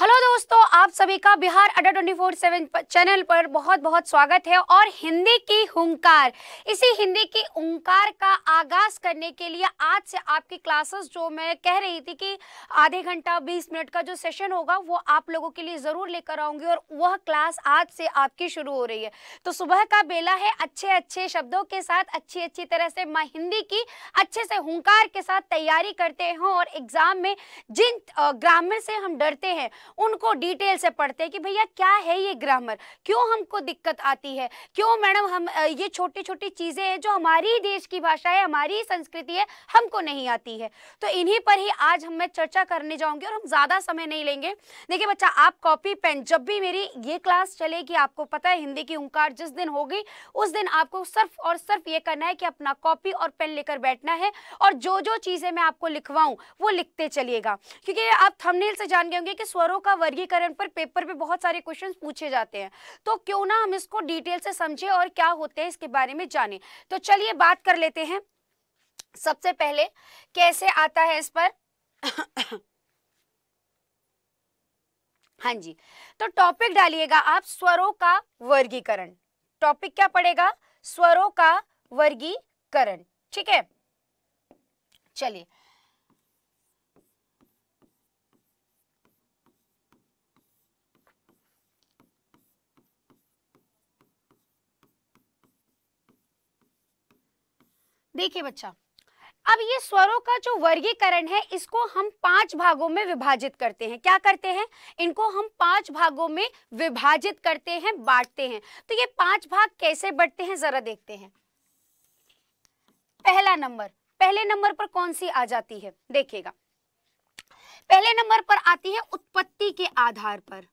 hello दोस्तों आप सभी का बिहार अड्डा ट्वेंटी फोर सेवन चैनल पर बहुत बहुत स्वागत है और हिंदी की हुंकार इसी हिंदी की हुंकार का आगाज करने के लिए आज से आपकी क्लासेस जो मैं कह रही थी कि आधे घंटा बीस मिनट का जो सेशन होगा वो आप लोगों के लिए ज़रूर लेकर आऊँगी और वह क्लास आज से आपकी शुरू हो रही है तो सुबह का बेला है अच्छे अच्छे शब्दों के साथ अच्छी अच्छी तरह से मैं हिंदी की अच्छे से हुंकार के साथ तैयारी करते हों और एग्ज़ाम में जिन ग्रामर से हम डरते हैं उनको डिटेल से पढ़ते हैं कि भैया क्या है ये ग्रामर क्यों हमको दिक्कत आती है क्यों मैडम हम ये छोटी छोटी चीज़ें हैं जो हमारी देश की भाषा है हमारी संस्कृति है हमको नहीं आती है तो इन्हीं पर ही आज हम मैं चर्चा करने जाऊंगी और हम ज़्यादा समय नहीं लेंगे देखिए बच्चा आप कॉपी पेन जब भी मेरी ये क्लास चलेगी आपको पता है हिंदी की ओंकार जिस दिन होगी उस दिन आपको सिर्फ और सिर्फ ये करना है कि अपना कॉपी और पेन लेकर बैठना है और जो जो चीज़ें मैं आपको लिखवाऊँ वो लिखते चलिएगा क्योंकि आप थमनेल से जान गए होंगे कि स्वरों प्रकारों का वर्गीकरण पर पेपर पे बहुत सारे क्वेश्चन पूछे जाते हैं तो क्यों ना हम इसको डिटेल से समझे और क्या होते हैं इसके बारे में जाने तो चलिए बात कर लेते हैं सबसे पहले कैसे आता है इस पर हाँ जी तो टॉपिक डालिएगा आप स्वरों का वर्गीकरण टॉपिक क्या पड़ेगा स्वरों का वर्गीकरण ठीक है चलिए देखिए बच्चा अब ये स्वरों का जो वर्गीकरण है इसको हम पांच भागों में विभाजित करते हैं क्या करते हैं इनको हम पांच भागों में विभाजित करते हैं बांटते हैं तो ये पांच भाग कैसे बढ़ते हैं जरा देखते हैं पहला नंबर पहले नंबर पर कौन सी आ जाती है देखिएगा पहले नंबर पर आती है उत्पत्ति के आधार पर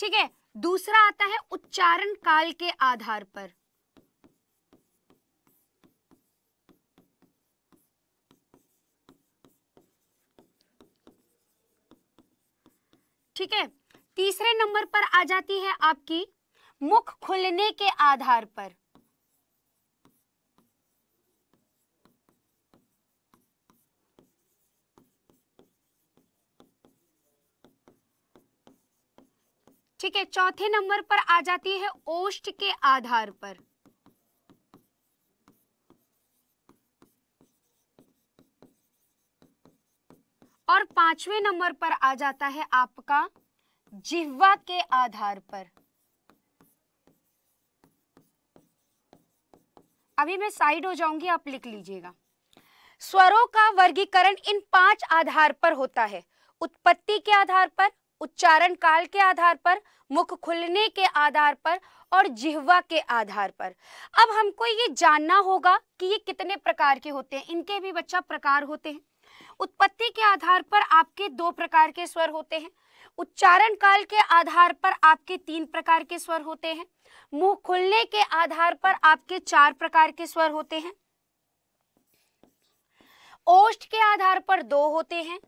ठीक है दूसरा आता है उच्चारण काल के आधार पर ठीक है तीसरे नंबर पर आ जाती है आपकी मुख खुलने के आधार पर ठीक है चौथे नंबर पर आ जाती है ओष्ट के आधार पर और पांचवें नंबर पर आ जाता है आपका जिह्वा के आधार पर अभी मैं साइड हो जाऊंगी आप लिख लीजिएगा स्वरों का वर्गीकरण इन पांच आधार पर होता है उत्पत्ति के आधार पर उच्चारण काल के आधार पर मुख खुलने के आधार पर और जिह्वा के आधार पर अब हमको ये जानना होगा कि ये कितने प्रकार के होते हैं इनके भी बच्चा प्रकार होते हैं उत्पत्ति के आधार पर आपके दो प्रकार के स्वर होते हैं उच्चारण काल के आधार पर आपके तीन प्रकार के स्वर होते हैं मुंह खुलने के आधार पर आपके चार प्रकार के स्वर होते हैं ओष्ठ के आधार पर दो होते हैं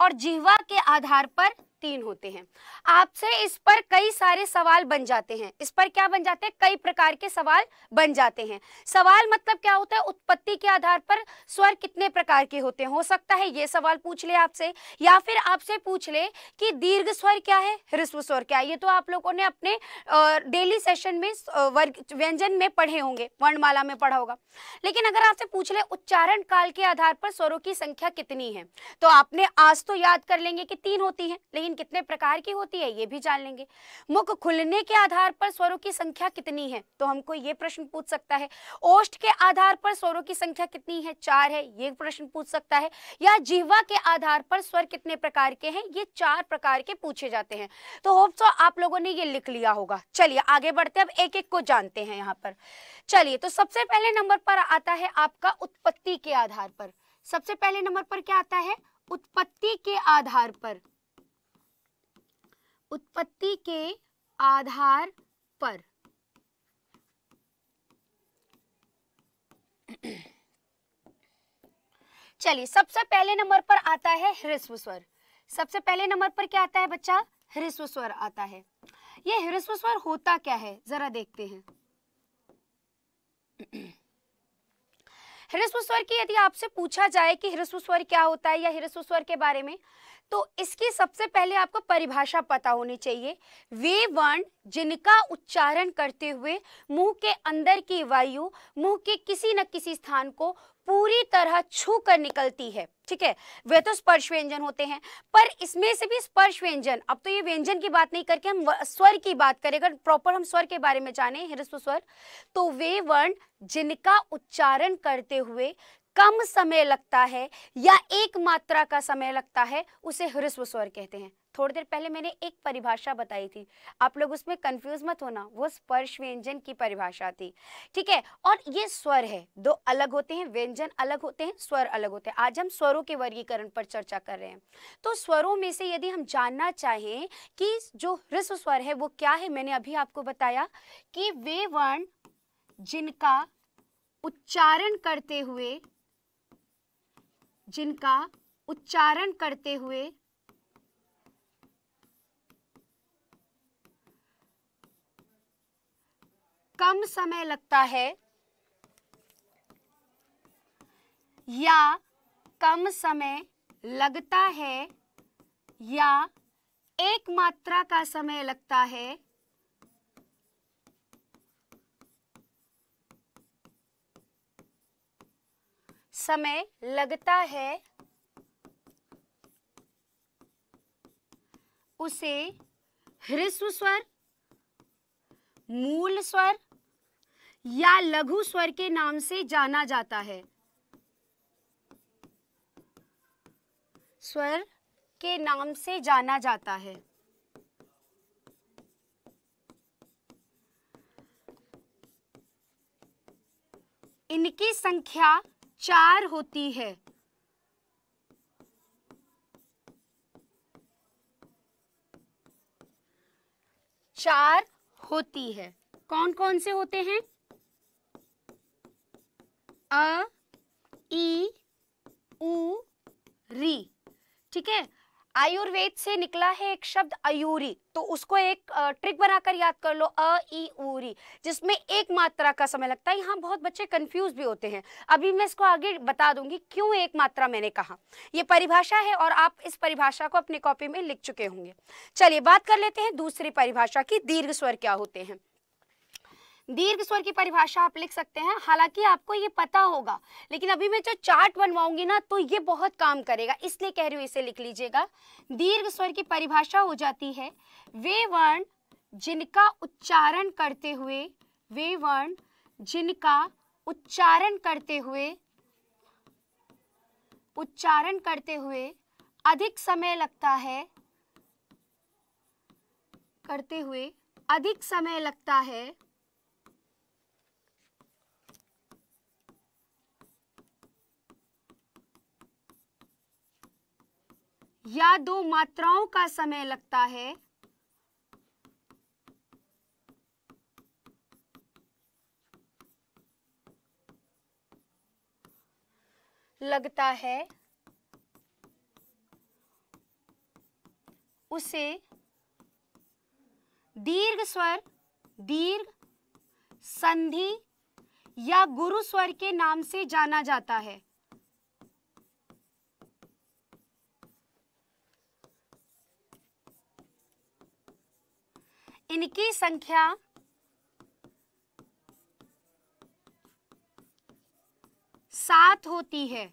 और जिहवा के आधार पर तीन होते हैं आपसे इस पर कई सारे सवाल बन जाते हैं इस पर क्या बन जाते हैं कई प्रकार के सवाल बन जाते हैं सवाल मतलब क्या होता है उत्पत्ति के आधार पर स्वर कितने प्रकार के होते हैं हो सकता है ये सवाल पूछ ले आपसे या फिर आपसे पूछ ले कि दीर्घ स्वर क्या है ह्रस्व स्वर क्या है ये तो आप लोगों ने अपने डेली सेशन में वर्ग व्यंजन में पढ़े होंगे वर्णमाला में पढ़ा होगा लेकिन अगर आपसे पूछ ले उच्चारण काल के आधार पर स्वरों की संख्या कितनी है तो आपने आज तो याद कर लेंगे कि तीन होती है लेकिन लेकिन कितने प्रकार की होती है ये भी जान लेंगे मुख खुलने के आधार पर स्वरों की संख्या कितनी है तो हमको ये प्रश्न पूछ सकता है ओष्ठ के आधार पर स्वरों की संख्या कितनी है चार है ये प्रश्न पूछ सकता है या जीवा के आधार पर स्वर कितने प्रकार के हैं ये चार प्रकार के पूछे जाते हैं तो होप सो आप लोगों ने ये लिख लिया होगा चलिए आगे बढ़ते अब एक एक को जानते हैं यहाँ पर चलिए तो सबसे पहले नंबर पर आता है आपका उत्पत्ति के आधार पर सबसे पहले नंबर पर क्या आता है उत्पत्ति के आधार पर उत्पत्ति के आधार पर चलिए सबसे पहले नंबर पर आता है ह्रस्व स्वर सबसे पहले नंबर पर क्या आता है बच्चा हृस्व स्वर आता है ये हृस्व स्वर होता क्या है जरा देखते हैं हृस्व स्वर की यदि आपसे पूछा जाए कि हृस्व स्वर क्या होता है या हृस्व स्वर के बारे में तो इसकी सबसे पहले आपको परिभाषा पता होनी चाहिए वे वर्ण जिनका उच्चारण करते हुए मुंह के अंदर की वायु मुंह के किसी न किसी स्थान को पूरी तरह छू कर निकलती है ठीक है वे तो स्पर्श व्यंजन होते हैं पर इसमें से भी स्पर्श व्यंजन अब तो ये व्यंजन की बात नहीं करके हम स्वर की बात करें अगर प्रॉपर हम स्वर के बारे में जाने हृस्व स्वर तो वे वर्ण जिनका उच्चारण करते हुए कम समय लगता है या एक मात्रा का समय लगता है उसे हृस्व स्वर कहते हैं थोड़ी देर पहले मैंने एक परिभाषा बताई थी आप लोग उसमें कंफ्यूज मत होना वो स्पर्श व्यंजन की परिभाषा थी ठीक है और ये स्वर है दो अलग होते हैं व्यंजन अलग होते हैं स्वर अलग होते हैं आज हम स्वरों के वर्गीकरण पर चर्चा कर रहे हैं तो स्वरों में से यदि हम जानना चाहें कि जो हृस्व स्वर है वो क्या है मैंने अभी आपको बताया कि वे वर्ण जिनका उच्चारण करते हुए जिनका उच्चारण करते हुए कम समय लगता है या कम समय लगता है या एक मात्रा का समय लगता है समय लगता है उसे ह्रस्व स्वर मूल स्वर या लघु स्वर के नाम से जाना जाता है स्वर के नाम से जाना जाता है इनकी संख्या चार होती है चार होती है कौन कौन से होते हैं अ ई उ री ठीक है आयुर्वेद से निकला है एक शब्द अयूरी तो उसको एक ट्रिक बनाकर याद कर लो अ ई उरी जिसमें एक मात्रा का समय लगता है यहाँ बहुत बच्चे कंफ्यूज भी होते हैं अभी मैं इसको आगे बता दूंगी क्यों एक मात्रा मैंने कहा ये परिभाषा है और आप इस परिभाषा को अपनी कॉपी में लिख चुके होंगे चलिए बात कर लेते हैं दूसरी परिभाषा की दीर्घ स्वर क्या होते हैं दीर्घ स्वर की परिभाषा आप लिख सकते हैं हालांकि आपको ये पता होगा लेकिन अभी मैं जो चार्ट बनवाऊंगी ना तो ये बहुत काम करेगा इसलिए कह रही हूँ इसे लिख लीजिएगा दीर्घ स्वर की परिभाषा हो जाती है वे वर्ण जिनका उच्चारण करते हुए वे वर्ण जिनका उच्चारण करते हुए उच्चारण करते हुए अधिक समय लगता है करते हुए अधिक समय लगता है या दो मात्राओं का समय लगता है लगता है उसे दीर्घ स्वर दीर्घ संधि या गुरु स्वर के नाम से जाना जाता है इनकी संख्या सात होती है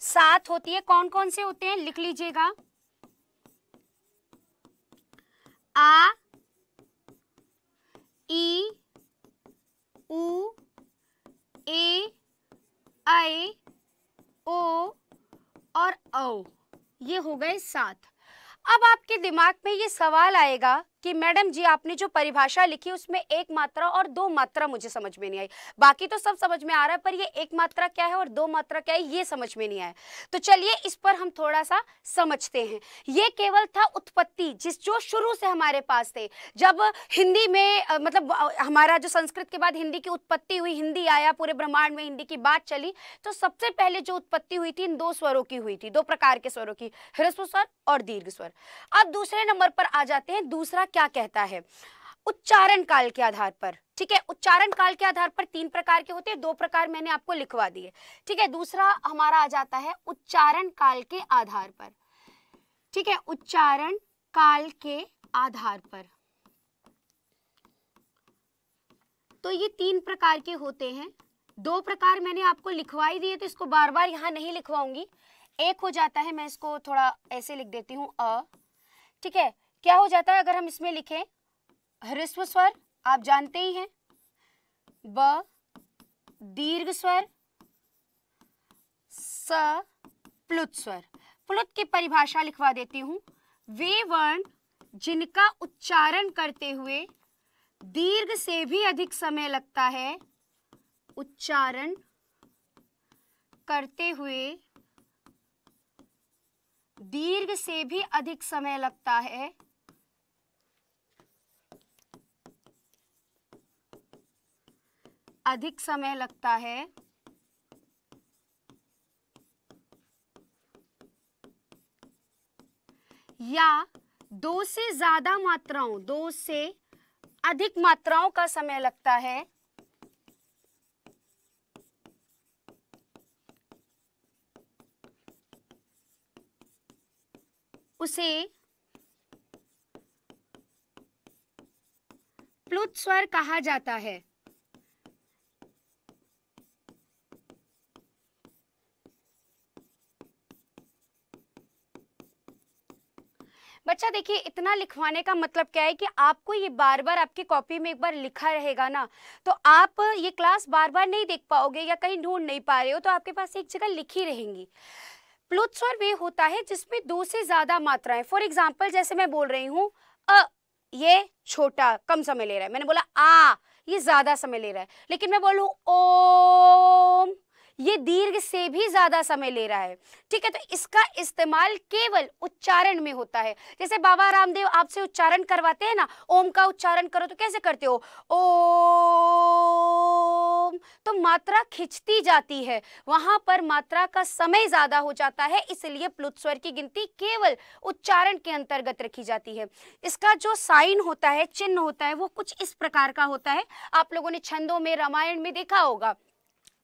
सात होती है कौन कौन से होते हैं लिख लीजिएगा आ ई उ ए ओ और औ ये हो गए सात अब आपके दिमाग में ये सवाल आएगा कि मैडम जी आपने जो परिभाषा लिखी उसमें एक मात्रा और दो मात्रा मुझे समझ में नहीं आई बाकी तो सब समझ में आ रहा है पर ये एक मात्रा क्या है और दो मात्रा क्या है ये समझ में नहीं आया तो चलिए इस पर हम थोड़ा सा समझते हैं ये केवल था उत्पत्ति जिस जो शुरू से हमारे पास थे जब हिंदी में मतलब हमारा जो संस्कृत के बाद हिंदी की उत्पत्ति हुई हिंदी आया पूरे ब्रह्मांड में हिंदी की बात चली तो सबसे पहले जो उत्पत्ति हुई थी इन दो स्वरों की हुई थी दो प्रकार के स्वरों की हृस्व स्वर और दीर्घ स्वर अब दूसरे नंबर पर आ जाते हैं दूसरा क्या कहता है उच्चारण काल के आधार पर ठीक है उच्चारण काल के आधार पर तीन प्रकार के होते हैं दो प्रकार मैंने आपको लिखवा दिए ठीक है दूसरा हमारा आ जाता है उच्चारण काल के आधार पर ठीक है उच्चारण काल के आधार पर तो ये तीन प्रकार के होते हैं दो प्रकार मैंने आपको लिखवा ही दिए तो इसको बार बार यहाँ नहीं लिखवाऊंगी एक हो जाता है मैं इसको थोड़ा ऐसे लिख देती हूँ अ ठीक है क्या हो जाता है अगर हम इसमें लिखें ह्रस्व स्वर आप जानते ही हैं ब दीर्घ स्वर स प्लुत स्वर प्लुत की परिभाषा लिखवा देती हूं वे वर्ण जिनका उच्चारण करते हुए दीर्घ से भी अधिक समय लगता है उच्चारण करते हुए दीर्घ से भी अधिक समय लगता है अधिक समय लगता है या दो से ज्यादा मात्राओं दो से अधिक मात्राओं का समय लगता है उसे प्लुत स्वर कहा जाता है देखिए इतना लिखवाने का मतलब क्या है कि आपको ये बार बार आपकी कॉपी में एक बार लिखा रहेगा ना तो आप ये क्लास बार बार नहीं देख पाओगे या कहीं ढूंढ नहीं पा रहे हो तो आपके पास एक जगह लिखी रहेंगी प्लुत्स्वर वे होता है जिसमें दो से ज़्यादा मात्राएं फॉर एग्जाम्पल जैसे मैं बोल रही हूँ अ ये छोटा कम समय ले रहा है मैंने बोला आ ये ज़्यादा समय ले रहा है लेकिन मैं बोलूँ ओम ये दीर्घ से भी ज़्यादा समय ले रहा है ठीक है तो इसका इस्तेमाल केवल उच्चारण में होता है जैसे बाबा रामदेव आपसे उच्चारण करवाते हैं ना ओम का उच्चारण करो तो कैसे करते हो ओम तो मात्रा खिंचती जाती है वहां पर मात्रा का समय ज़्यादा हो जाता है इसलिए प्लुत स्वर की गिनती केवल उच्चारण के अंतर्गत रखी जाती है इसका जो साइन होता है चिन्ह होता है वो कुछ इस प्रकार का होता है आप लोगों ने छंदों में रामायण में देखा होगा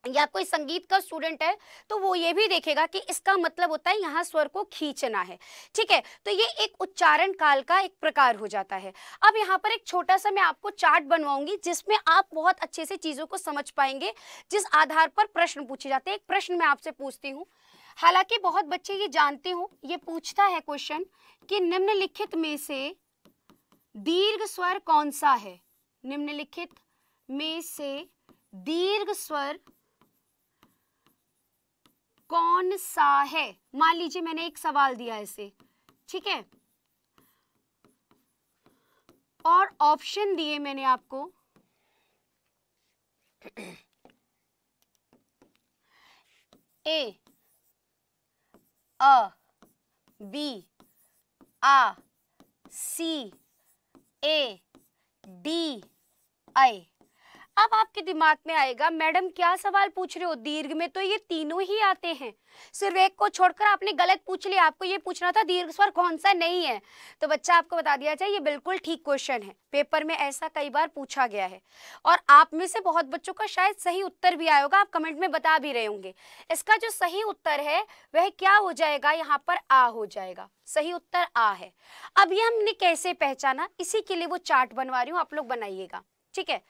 या कोई संगीत का स्टूडेंट है तो वो ये भी देखेगा कि इसका मतलब होता है यहाँ स्वर को खींचना है ठीक है तो ये एक उच्चारण काल का एक प्रकार हो जाता है अब यहाँ पर एक छोटा सा मैं आपको चार्ट बनवाऊंगी जिसमें आप बहुत अच्छे से चीज़ों को समझ पाएंगे जिस आधार पर प्रश्न पूछे जाते हैं एक प्रश्न मैं आपसे पूछती हूँ हालांकि बहुत बच्चे ये जानते हो ये पूछता है क्वेश्चन कि निम्नलिखित में से दीर्घ स्वर कौन सा है निम्नलिखित में से दीर्घ स्वर कौन सा है मान लीजिए मैंने एक सवाल दिया इसे ठीक है और ऑप्शन दिए मैंने आपको ए अ B uh C A D I अब आपके दिमाग में आएगा मैडम क्या सवाल पूछ रहे हो दीर्घ में तो ये तीनों ही आते हैं सिर्फ एक को छोड़कर आपने गलत पूछ लिया आपको ये पूछना था दीर्घ स्वर कौन सा नहीं है तो बच्चा आपको बता दिया जाए ये बिल्कुल ठीक क्वेश्चन है पेपर में ऐसा कई बार पूछा गया है और आप में से बहुत बच्चों का शायद सही उत्तर भी आया आप कमेंट में बता भी रहे होंगे इसका जो सही उत्तर है वह क्या हो जाएगा यहाँ पर आ हो जाएगा सही उत्तर आ है अब ये हमने कैसे पहचाना इसी के लिए वो चार्ट बनवा रही हूँ आप लोग बनाइएगा ठीक है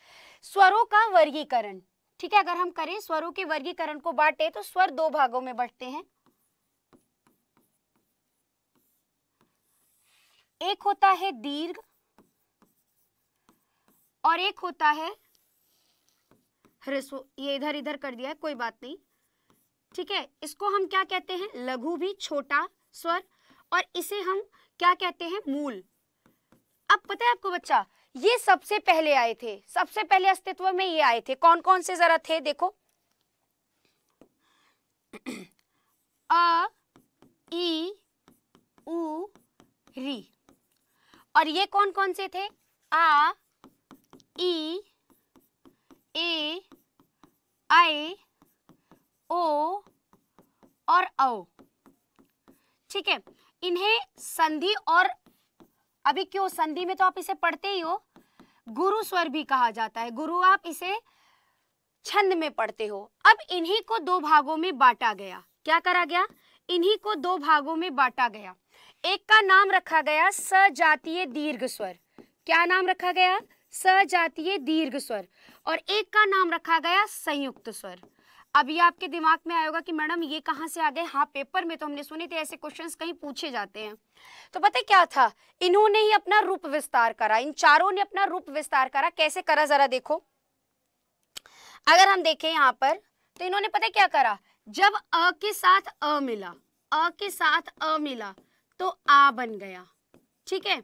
स्वरों का वर्गीकरण ठीक है अगर हम करें स्वरों के वर्गीकरण को बांटे तो स्वर दो भागों में बढ़ते हैं एक होता है दीर्घ और एक होता है ह्रस्व ये इधर इधर कर दिया है कोई बात नहीं ठीक है इसको हम क्या कहते हैं लघु भी छोटा स्वर और इसे हम क्या कहते हैं मूल अब पता है आपको बच्चा ये सबसे पहले आए थे सबसे पहले अस्तित्व में ये आए थे कौन कौन से जरा थे देखो अ ई उ री और ये कौन कौन से थे आ ई ए आई ओ और औ ठीक है इन्हें संधि और अभी क्यों संधि में तो आप इसे पढ़ते ही हो गुरु स्वर भी कहा जाता है गुरु आप इसे छंद में पढ़ते हो अब इन्हीं को दो भागों में बांटा गया क्या करा गया इन्हीं को दो भागों में बांटा गया एक का नाम रखा गया सजातीय दीर्घ स्वर क्या नाम रखा गया सजातीय दीर्घ स्वर और एक का नाम रखा गया संयुक्त स्वर अभी आपके दिमाग में आया की कि मैडम ये कहाँ से आ गए हाँ पेपर में तो हमने सुने थे ऐसे क्वेश्चंस कहीं पूछे जाते हैं तो पता क्या था इन्होंने ही अपना रूप विस्तार करा इन चारों ने अपना रूप विस्तार करा कैसे करा जरा देखो अगर हम देखें यहाँ पर तो इन्होंने पता क्या करा जब अ के साथ अ मिला अ के साथ अ मिला तो आ बन गया ठीक है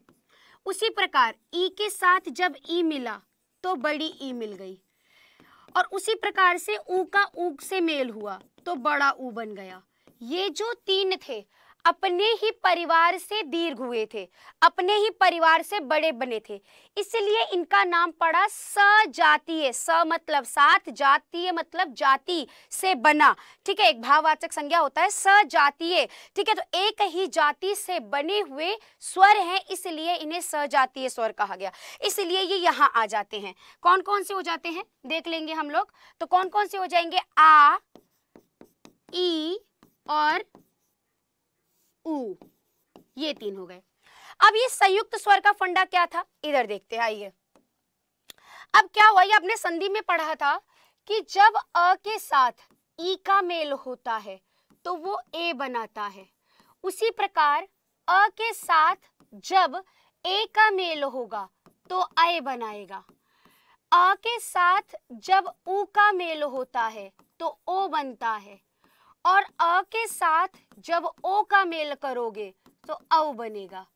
उसी प्रकार ई के साथ जब ई मिला तो बड़ी ई मिल गई और उसी प्रकार से ऊ का ऊक से मेल हुआ तो बड़ा ऊ बन गया ये जो तीन थे अपने ही परिवार से दीर्घ हुए थे अपने ही परिवार से बड़े बने थे इसलिए इनका नाम पड़ा सजातीय स मतलब सात जातीय मतलब जाति से बना ठीक है एक भाववाचक संज्ञा होता है सजातीय ठीक है तो एक ही जाति से बने हुए स्वर हैं इसलिए इन्हें सजातीय स्वर कहा गया इसलिए ये यहाँ आ जाते हैं कौन कौन से हो जाते हैं देख लेंगे हम लोग तो कौन कौन से हो जाएंगे आ ई और ऊ ये तीन हो गए अब ये संयुक्त स्वर का फंडा क्या था इधर देखते आइए अब क्या हुआ ये आपने संधि में पढ़ा था कि जब अ के साथ ई का मेल होता है तो वो ए बनाता है उसी प्रकार अ के साथ जब ए का मेल होगा तो अय बनाएगा अ के साथ जब ऊ का मेल होता है तो ओ बनता है और अ के साथ जब ओ का मेल करोगे तो औ बनेगा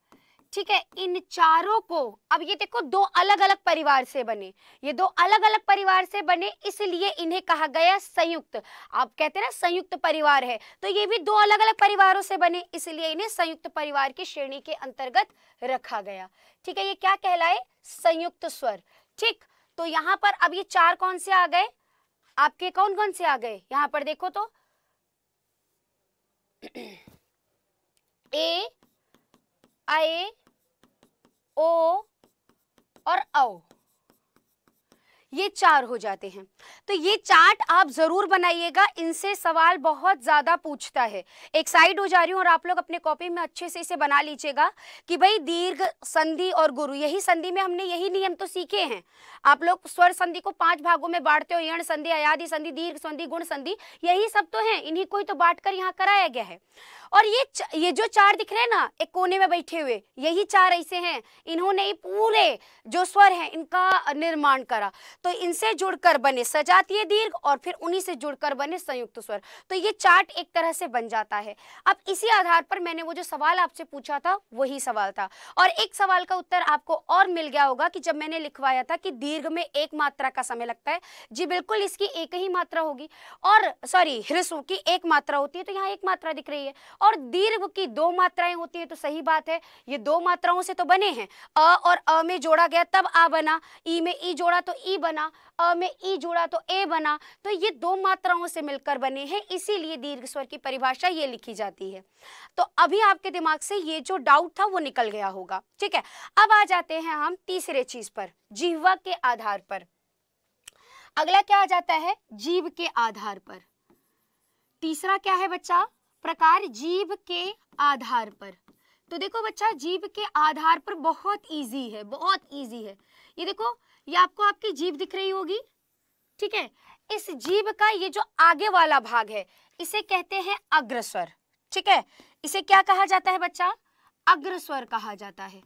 ठीक है इन चारों को अब ये देखो दो अलग अलग परिवार से बने ये दो अलग अलग परिवार से बने इसलिए इन्हें कहा गया संयुक्त आप कहते हैं ना संयुक्त परिवार है तो ये भी दो अलग अलग परिवारों से बने इसलिए इन्हें संयुक्त परिवार की श्रेणी के अंतर्गत रखा गया ठीक है ये क्या कहलाए संयुक्त स्वर ठीक तो यहाँ पर अब ये चार कौन से आ गए आपके कौन कौन से आ गए यहाँ पर देखो तो ए आए ओ और औ ये चार हो जाते हैं तो ये चार्ट आप ज़रूर बनाइएगा इनसे सवाल बहुत ज़्यादा पूछता है एक साइड हो जा रही हूं और आप लोग अपने कॉपी में अच्छे से इसे बना लीजिएगा कि भाई दीर्घ संधि और गुरु यही संधि में हमने यही नियम तो सीखे हैं आप लोग स्वर संधि को पांच भागों में बांटते हो यण संधि अयाधि संधि दीर्घ संधि गुण संधि यही सब तो है इन्हीं को ही तो बांट कर यहाँ कराया गया है और ये ये जो चार दिख रहे हैं ना एक कोने में बैठे हुए यही चार ऐसे हैं इन्होंने ही पूरे जो स्वर हैं इनका निर्माण करा तो इनसे जुड़कर बने सजातीय दीर्घ और फिर उन्हीं से जुड़कर बने संयुक्त स्वर तो ये चार्ट एक तरह से बन जाता है अब इसी आधार पर मैंने वो जो सवाल आपसे पूछा था वही सवाल था और एक सवाल का उत्तर आपको और मिल गया होगा कि जब मैंने लिखवाया था कि दीर्घ में एक मात्रा का समय लगता है जी बिल्कुल इसकी एक ही मात्रा होगी और सॉरी ह्रस्व की एक मात्रा होती है तो यहाँ एक मात्रा दिख रही है और दीर्घ की दो मात्राएं होती है तो सही बात है ये दो मात्राओं से तो बने हैं अ और अ में जोड़ा गया तब आ बना ई में ई जोड़ा तो ई बना अ में ई जोड़ा तो ए बना तो ये दो मात्राओं से मिलकर बने हैं इसीलिए दीर्घ स्वर की परिभाषा ये लिखी जाती है तो अभी आपके दिमाग से ये जो डाउट था वो निकल गया होगा ठीक है अब आ जाते हैं हम तीसरे चीज पर जीवा के आधार पर अगला क्या आ जाता है जीव के आधार पर तीसरा क्या है बच्चा प्रकार जीव के आधार पर तो देखो बच्चा जीव के आधार पर बहुत इजी है बहुत इजी है ये देखो ये आपको आपकी जीव दिख रही होगी ठीक है इस जीव का ये जो आगे वाला भाग है इसे कहते हैं अग्रस्वर ठीक है इसे क्या कहा जाता है बच्चा अग्रस्वर कहा जाता है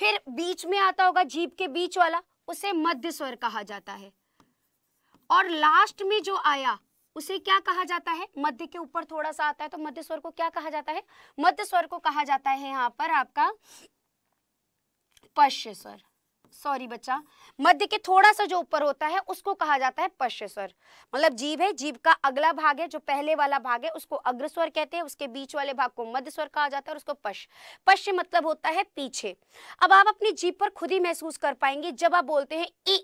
फिर बीच में आता होगा जीभ के बीच वाला उसे मध्य स्वर कहा जाता है और लास्ट में जो आया उसे क्या कहा जाता है मध्य के ऊपर थोड़ा सा आता है तो मध्य स्वर को क्या कहा जाता है मध्य स्वर को कहा जाता है यहाँ पर आपका पश्य स्वर सॉरी बच्चा मध्य के थोड़ा सा जो ऊपर होता है उसको कहा जाता है पश्चस्वर मतलब जीव है जीव का अगला भाग है जो पहले वाला भाग है उसको अग्रस्वर कहते हैं उसके बीच वाले भाग को मध्य स्वर कहा जाता है और उसको पश्च पश्च मतलब होता है पीछे अब आप अपनी जीव पर खुद ही महसूस कर पाएंगे जब आप बोलते हैं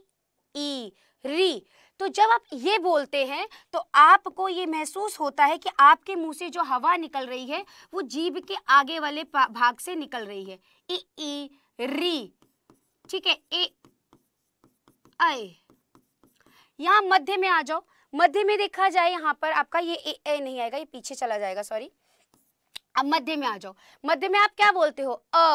इ री तो जब आप ये बोलते हैं तो आपको ये महसूस होता है कि आपके मुंह से जो हवा निकल रही है वो जीभ के आगे वाले भाग से निकल रही है इ री ठीक है ए आए यहाँ मध्य में आ जाओ मध्य में देखा जाए यहाँ पर आपका ये ए, ए नहीं आएगा ये पीछे चला जाएगा सॉरी अब मध्य में आ जाओ मध्य में आप क्या बोलते हो अ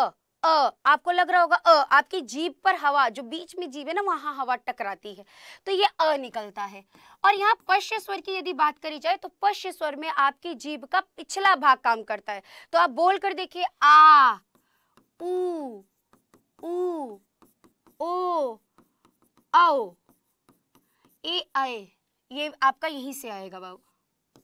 अ आपको लग रहा होगा अ आपकी जीभ पर हवा जो बीच में जीभ है ना वहां हवा टकराती है तो ये अ निकलता है और यहाँ पश्य स्वर की यदि बात करी जाए तो पश्य स्वर में आपकी जीभ का पिछला भाग काम करता है तो आप बोल कर देखिए आ उ ऊ ओ आओ ए आए ये आपका यहीं से आएगा बाबू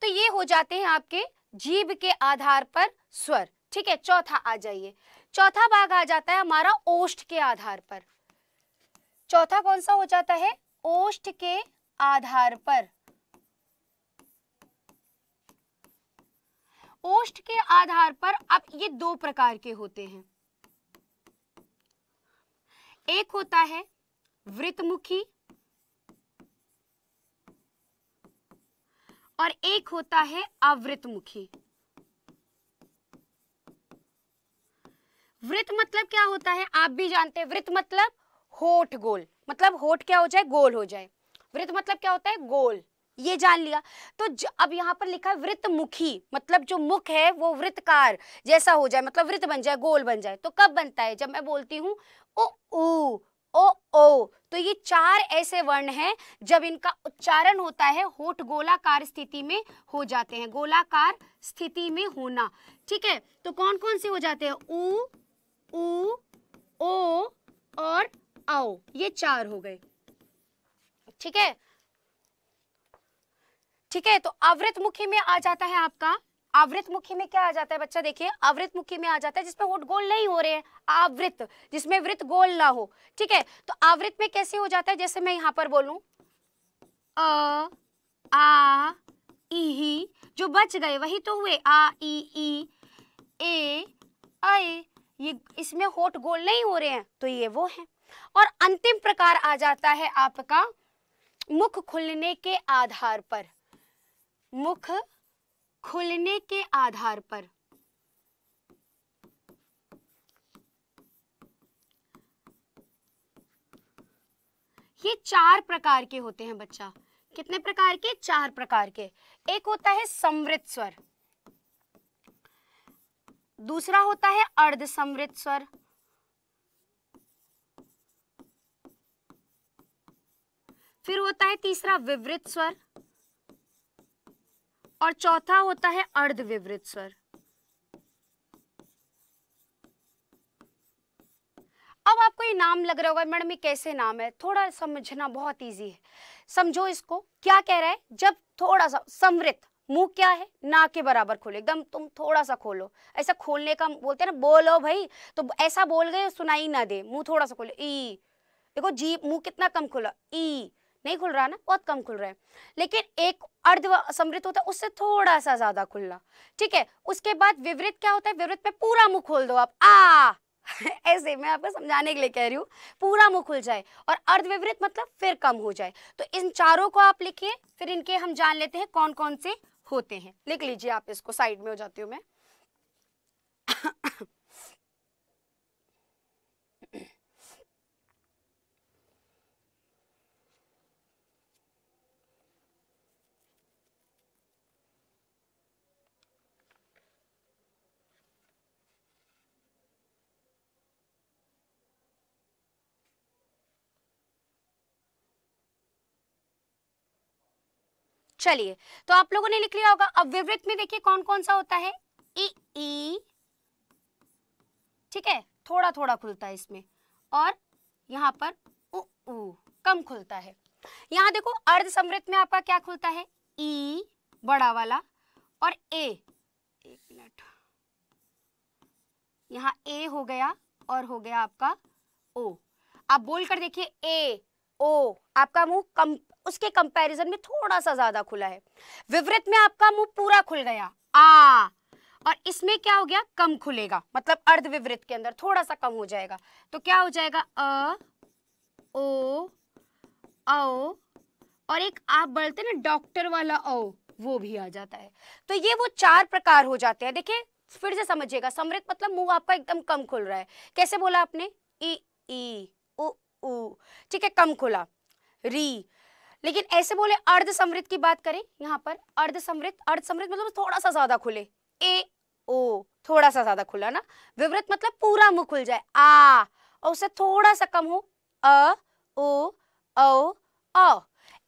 तो ये हो जाते हैं आपके जीभ के आधार पर स्वर ठीक है चौथा आ जाइए चौथा भाग आ जाता है हमारा ओष्ठ के आधार पर चौथा कौन सा हो जाता है ओष्ठ के आधार पर ओष्ठ के आधार पर अब ये दो प्रकार के होते हैं एक होता है वृतमुखी और एक होता है अवृत्तमुखी वृत मतलब क्या होता है आप भी जानते हैं वृत मतलब होठ गोल मतलब होठ क्या हो जाए गोल हो जाए वृत्त मतलब क्या होता है गोल ये जान लिया तो अब यहाँ पर लिखा है वृत्त मुखी मतलब जो मुख है वो वृत्तकार जैसा हो जाए मतलब वृत्त बन जाए गोल बन जाए तो कब बनता है जब मैं बोलती हूँ ओ ऊ ओ ओ तो ये चार ऐसे वर्ण हैं जब इनका उच्चारण होता है होठ गोलाकार स्थिति में हो जाते हैं गोलाकार स्थिति में होना ठीक है तो कौन कौन से हो जाते हैं ऊ ऊ ओ और आओ ये चार हो गए ठीक है ठीक है तो अवृत मुखी में आ जाता है आपका आवृत मुखी में क्या आ जाता है बच्चा देखिए आवृत मुखी में आ जाता है जिसमें वोट गोल नहीं हो रहे हैं आवृत जिसमें वृत गोल ना हो ठीक है तो आवृत में कैसे हो जाता है जैसे मैं यहाँ पर बोलू अ आ ई जो बच गए वही तो हुए आ ई ई ए आए, ये इसमें होठ गोल नहीं हो रहे हैं तो ये वो है और अंतिम प्रकार आ जाता है आपका मुख खुलने के आधार पर मुख खुलने के आधार पर ये चार प्रकार के होते हैं बच्चा कितने प्रकार के चार प्रकार के एक होता है समृत स्वर दूसरा होता है अर्ध समृत स्वर फिर होता है तीसरा विवृत स्वर और चौथा होता है अर्धविवृत स्वर अब आपको ये नाम लग रहा होगा मैडम ये कैसे नाम है थोड़ा समझना बहुत इजी है समझो इसको क्या कह रहा है जब थोड़ा सा समृत मुंह क्या है ना के बराबर खोलो एकदम तुम थोड़ा सा खोलो ऐसा खोलने का बोलते हैं ना बोलो भाई तो ऐसा बोल गए सुनाई ना दे मुंह थोड़ा सा खोलो ई देखो जी मुंह कितना कम खोला ई नहीं खुल रहा ना बहुत कम खुल रहा है लेकिन एक अर्ध समृत होता है उससे थोड़ा सा ज्यादा खुलना ठीक है उसके बाद विवृत क्या होता है विवृत पे पूरा मुंह खोल दो आप आ ऐसे मैं आपको समझाने के लिए कह रही हूँ पूरा मुंह खुल जाए और अर्धविवृत मतलब फिर कम हो जाए तो इन चारों को आप लिखिए फिर इनके हम जान लेते हैं कौन कौन से होते हैं लिख लीजिए आप इसको साइड में हो जाती हूँ मैं चलिए तो आप लोगों ने लिख लिया होगा अब विवृत में देखिए कौन कौन सा होता है ई ठीक है थोड़ा थोड़ा खुलता है इसमें और यहाँ पर उ, उ कम खुलता है यहाँ देखो अर्ध समृत में आपका क्या खुलता है ई बड़ा वाला और ए एक मिनट यहाँ ए हो गया और हो गया आपका ओ आप बोलकर देखिए ए ओ आपका मुंह कम उसके कंपैरिजन में थोड़ा सा ज्यादा खुला है विवृत में आपका मुंह पूरा खुल गया आ और इसमें क्या हो गया कम खुलेगा मतलब अर्ध विवृत के अंदर थोड़ा सा कम हो जाएगा तो क्या हो जाएगा अ ओ औ और एक आप बोलते ना डॉक्टर वाला औ वो भी आ जाता है तो ये वो चार प्रकार हो जाते हैं देखिए फिर से समझिएगा समृत मतलब मुंह आपका एकदम कम खुल रहा है कैसे बोला आपने ई ई ठीक है कम खुला री लेकिन ऐसे बोले अर्ध समृद्ध की बात करें यहाँ पर अर्ध समृद्ध अर्ध समृद्ध मतलब थोड़ा सा ज्यादा खुले ए ओ थोड़ा सा ज्यादा खुला ना विवृत मतलब पूरा मुंह खुल जाए आ और उसे थोड़ा सा कम हो अ ओ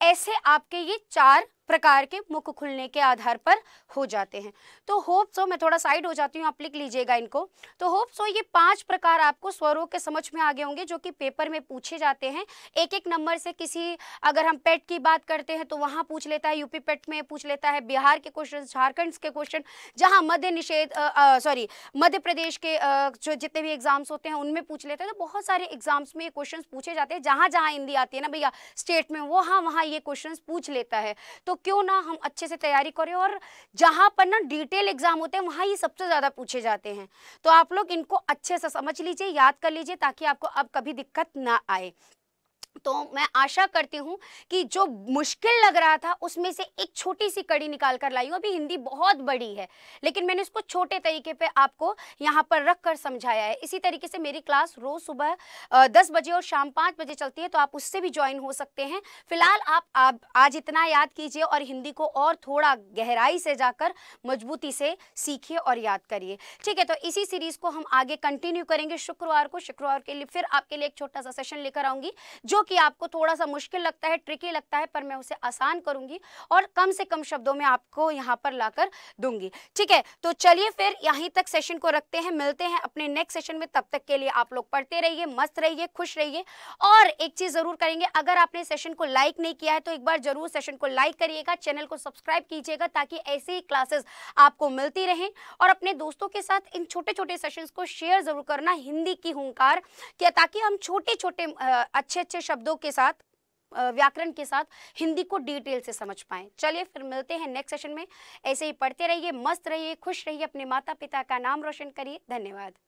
ऐसे आपके ये चार प्रकार के मुख खुलने के आधार पर हो जाते हैं तो होप सो मैं थोड़ा साइड हो जाती हूँ आप लिख लीजिएगा इनको तो होप सो ये पांच प्रकार आपको स्वरों के समझ में आगे होंगे जो कि पेपर में पूछे जाते हैं एक एक नंबर से किसी अगर हम पेट की बात करते हैं तो वहाँ पूछ लेता है यूपी पेट में पूछ लेता है बिहार के क्वेश्चन झारखंड के क्वेश्चन जहाँ मध्य निषेध सॉरी मध्य प्रदेश के आ, जो जितने भी एग्जाम्स होते हैं उनमें पूछ लेते हैं तो बहुत सारे एग्जाम्स में ये क्वेश्चन पूछे जाते हैं जहाँ जहाँ हिंदी आती है ना भैया स्टेट में वहाँ वहाँ ये क्वेश्चन पूछ लेता है तो क्यों ना हम अच्छे से तैयारी करें और जहाँ पर ना डिटेल एग्जाम होते हैं वहाँ ये सबसे ज़्यादा पूछे जाते हैं तो आप लोग इनको अच्छे से समझ लीजिए याद कर लीजिए ताकि आपको अब कभी दिक्कत ना आए तो मैं आशा करती हूँ कि जो मुश्किल लग रहा था उसमें से एक छोटी सी कड़ी निकाल कर लाई हूँ अभी हिंदी बहुत बड़ी है लेकिन मैंने इसको छोटे तरीके पे आपको यहाँ पर रख कर समझाया है इसी तरीके से मेरी क्लास रोज़ सुबह दस बजे और शाम पाँच बजे चलती है तो आप उससे भी ज्वाइन हो सकते हैं फिलहाल आप, आप आज इतना याद कीजिए और हिंदी को और थोड़ा गहराई से जाकर मजबूती से सीखिए और याद करिए ठीक है तो इसी सीरीज़ को हम आगे कंटिन्यू करेंगे शुक्रवार को शुक्रवार के लिए फिर आपके लिए एक छोटा सा सेशन लेकर आऊँगी जो कि आपको थोड़ा सा मुश्किल लगता है ट्रिकी लगता है पर मैं उसे आसान करूंगी और कम से कम शब्दों में आपको यहाँ पर ला दूंगी ठीक है तो चलिए फिर यहीं तक सेशन को रखते हैं मिलते हैं अपने नेक्स्ट सेशन में तब तक के लिए आप लोग पढ़ते रहिए मस्त रहिए खुश रहिए और एक चीज जरूर करेंगे अगर आपने सेशन को लाइक नहीं किया है तो एक बार जरूर सेशन को लाइक करिएगा चैनल को सब्सक्राइब कीजिएगा ताकि ऐसी ही क्लासेस आपको मिलती रहें और अपने दोस्तों के साथ इन छोटे छोटे सेशंस को शेयर जरूर करना हिंदी की हूंकार ताकि हम छोटे छोटे अच्छे अच्छे शब्दों के साथ व्याकरण के साथ हिंदी को डिटेल से समझ पाए चलिए फिर मिलते हैं नेक्स्ट सेशन में ऐसे ही पढ़ते रहिए मस्त रहिए खुश रहिए अपने माता पिता का नाम रोशन करिए धन्यवाद